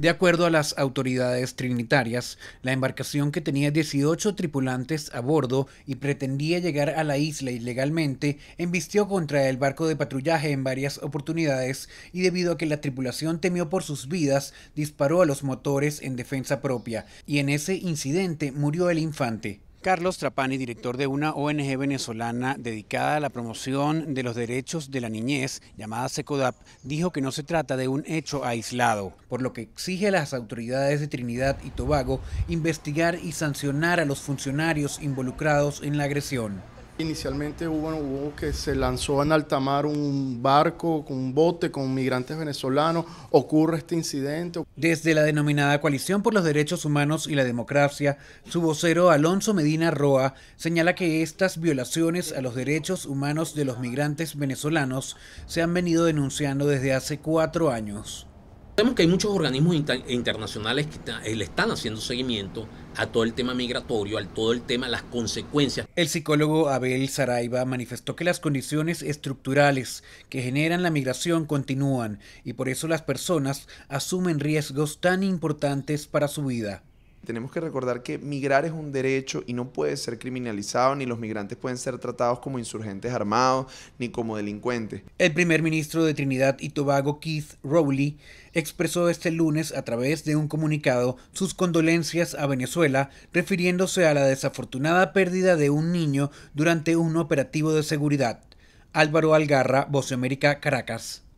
De acuerdo a las autoridades trinitarias, la embarcación que tenía 18 tripulantes a bordo y pretendía llegar a la isla ilegalmente, embistió contra el barco de patrullaje en varias oportunidades y debido a que la tripulación temió por sus vidas, disparó a los motores en defensa propia y en ese incidente murió el infante. Carlos Trapani, director de una ONG venezolana dedicada a la promoción de los derechos de la niñez, llamada SECODAP, dijo que no se trata de un hecho aislado, por lo que exige a las autoridades de Trinidad y Tobago investigar y sancionar a los funcionarios involucrados en la agresión. Inicialmente hubo, que se lanzó en alta un barco con un bote con migrantes venezolanos. Ocurre este incidente. Desde la denominada Coalición por los Derechos Humanos y la Democracia, su vocero Alonso Medina Roa señala que estas violaciones a los derechos humanos de los migrantes venezolanos se han venido denunciando desde hace cuatro años. Sabemos que hay muchos organismos internacionales que eh, le están haciendo seguimiento a todo el tema migratorio, a todo el tema, las consecuencias. El psicólogo Abel Saraiva manifestó que las condiciones estructurales que generan la migración continúan y por eso las personas asumen riesgos tan importantes para su vida tenemos que recordar que migrar es un derecho y no puede ser criminalizado, ni los migrantes pueden ser tratados como insurgentes armados, ni como delincuentes. El primer ministro de Trinidad y Tobago, Keith Rowley, expresó este lunes a través de un comunicado sus condolencias a Venezuela, refiriéndose a la desafortunada pérdida de un niño durante un operativo de seguridad. Álvaro Algarra, Voce América, Caracas.